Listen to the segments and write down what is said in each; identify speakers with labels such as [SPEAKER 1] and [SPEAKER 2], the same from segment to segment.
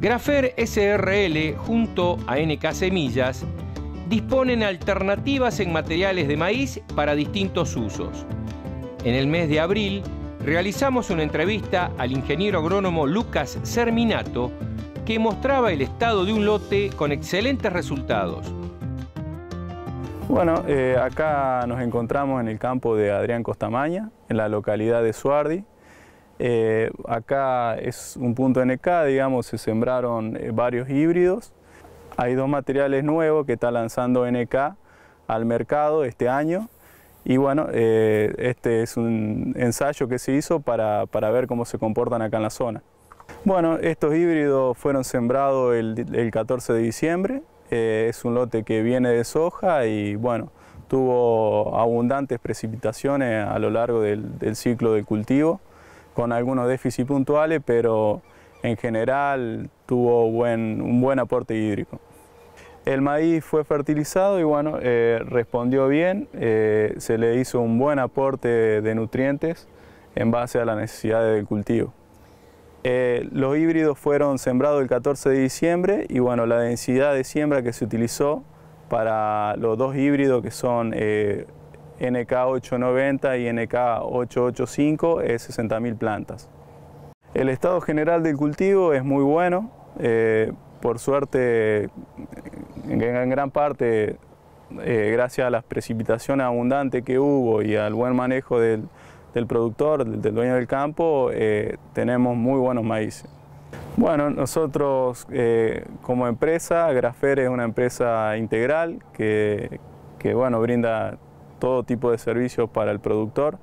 [SPEAKER 1] Grafer SRL junto a NK Semillas disponen alternativas en materiales de maíz para distintos usos. En el mes de abril realizamos una entrevista al ingeniero agrónomo Lucas Serminato que mostraba el estado de un lote con excelentes resultados.
[SPEAKER 2] Bueno, eh, acá nos encontramos en el campo de Adrián Costamaña, en la localidad de Suardi, eh, acá es un punto NK, digamos, se sembraron eh, varios híbridos. Hay dos materiales nuevos que está lanzando NK al mercado este año. Y bueno, eh, este es un ensayo que se hizo para, ver cómo se comportan acá en la zona. Bueno, estos híbridos fueron sembrados el, 14 de diciembre. es un lote que viene de soja y bueno, tuvo abundantes precipitaciones a lo largo del, ciclo de cultivo con algunos déficits puntuales, pero en general tuvo un buen aporte hídrico. El maíz fue fertilizado y bueno, eh, respondió bien, eh, se le hizo un buen aporte de nutrientes en base a las necesidades del cultivo. Eh, los híbridos fueron sembrados el 14 de diciembre y bueno, la densidad de siembra que se utilizó para los dos híbridos que son NK890 y NK885 es 60.000 plantas. El estado general del cultivo es muy bueno, eh, por suerte en gran parte eh, gracias a las precipitaciones abundantes que hubo y al buen manejo del, productor, del, dueño del campo, eh, tenemos muy buenos maíces. Bueno, nosotros como empresa, Grafer es una empresa integral que, que bueno, brinda todo tipo de servicios para el productor,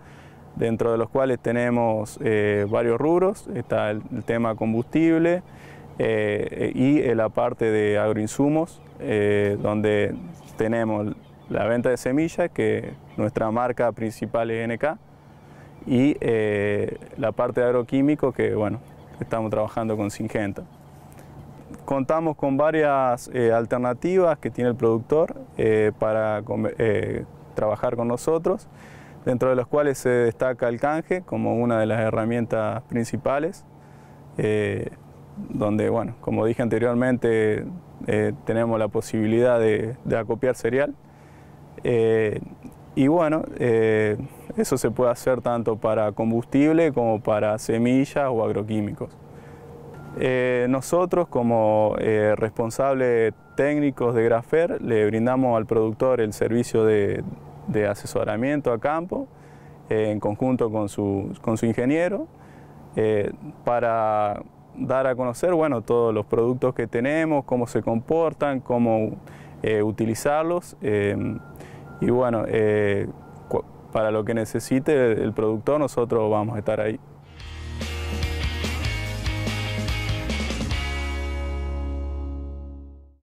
[SPEAKER 2] dentro de los cuales tenemos eh, varios rubros, está el, tema combustible eh, y eh, la parte de agroinsumos, donde tenemos la venta de semillas, que nuestra marca principal es NK, y la parte de agroquímico, que bueno, estamos trabajando con Singenta. Contamos con varias alternativas que tiene el productor para trabajar con nosotros, dentro de los cuales se destaca el canje como una de las herramientas principales, eh, donde, bueno, como dije anteriormente, eh, tenemos la posibilidad de, acopiar cereal. Eh, y bueno, eso se puede hacer tanto para combustible como para semillas o agroquímicos. nosotros como responsables técnicos de Grafer le brindamos al productor el servicio de, de asesoramiento a campo eh, en conjunto con su, con su ingeniero eh, para dar a conocer bueno, todos los productos que tenemos, cómo se comportan, cómo eh, utilizarlos y bueno, para lo que necesite el productor nosotros vamos a estar ahí.